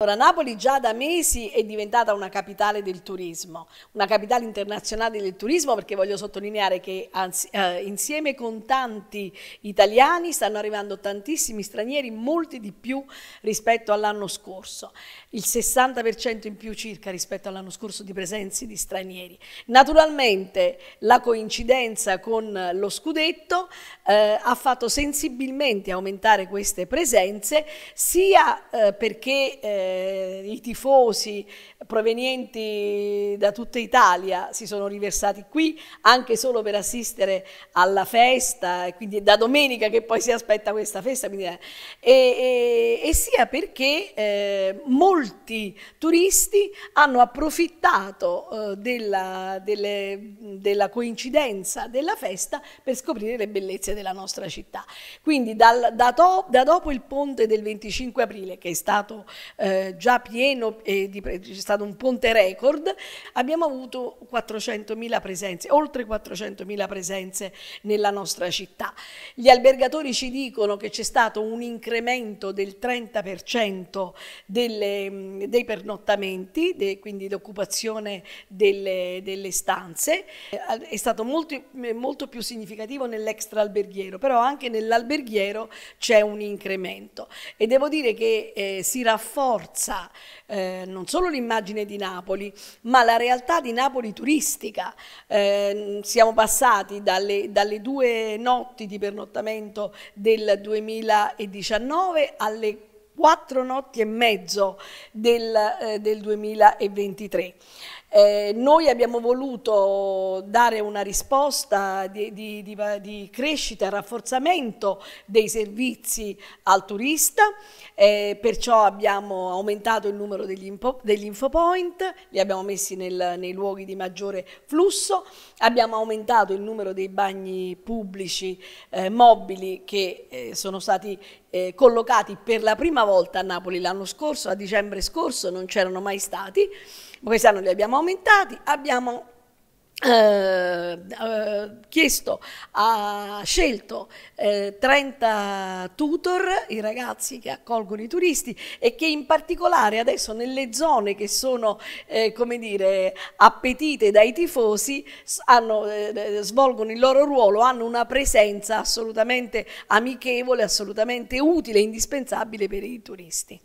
Allora, Napoli già da mesi è diventata una capitale del turismo, una capitale internazionale del turismo perché voglio sottolineare che anzi, eh, insieme con tanti italiani stanno arrivando tantissimi stranieri, molti di più rispetto all'anno scorso, il 60% in più circa rispetto all'anno scorso di presenze di stranieri. Naturalmente la coincidenza con lo scudetto eh, ha fatto sensibilmente aumentare queste presenze sia eh, perché eh, i tifosi provenienti da tutta Italia si sono riversati qui anche solo per assistere alla festa, e quindi da domenica che poi si aspetta questa festa, quindi, eh, e, e, e, sia perché eh, molti turisti hanno approfittato eh, della, delle, della coincidenza della festa per scoprire le bellezze della nostra città. Quindi dal, da, to, da dopo il ponte del 25 aprile, che è stato eh, eh, già pieno e di, c'è stato un ponte record, abbiamo avuto 400.000 presenze, oltre 400.000 presenze nella nostra città. Gli albergatori ci dicono che c'è stato un incremento del 30% delle, dei pernottamenti, de, quindi l'occupazione delle, delle, stanze, eh, è stato molto, eh, molto più significativo nell'extra alberghiero, però anche nell'alberghiero c'è un incremento e devo dire che eh, si rafforza forza eh, non solo l'immagine di Napoli, ma la realtà di Napoli turistica. Eh, siamo passati dalle, dalle, due notti di pernottamento del 2019 alle quattro notti e mezzo del, eh, del 2023. Eh, noi abbiamo voluto dare una risposta di, di, di, di, crescita e rafforzamento dei servizi al turista, eh, perciò abbiamo aumentato il numero degli, info, degli infopoint, li abbiamo messi nel, nei luoghi di maggiore flusso, abbiamo aumentato il numero dei bagni pubblici eh, mobili che eh, sono stati eh, collocati per la prima volta volta a Napoli l'anno scorso, a dicembre scorso non c'erano mai stati, quest'anno li abbiamo aumentati, abbiamo eh, eh, chiesto, ha scelto eh, 30 tutor, i ragazzi che accolgono i turisti e che in particolare adesso nelle zone che sono eh, come dire, appetite dai tifosi hanno, eh, svolgono il loro ruolo, hanno una presenza assolutamente amichevole, assolutamente utile, e indispensabile per i turisti.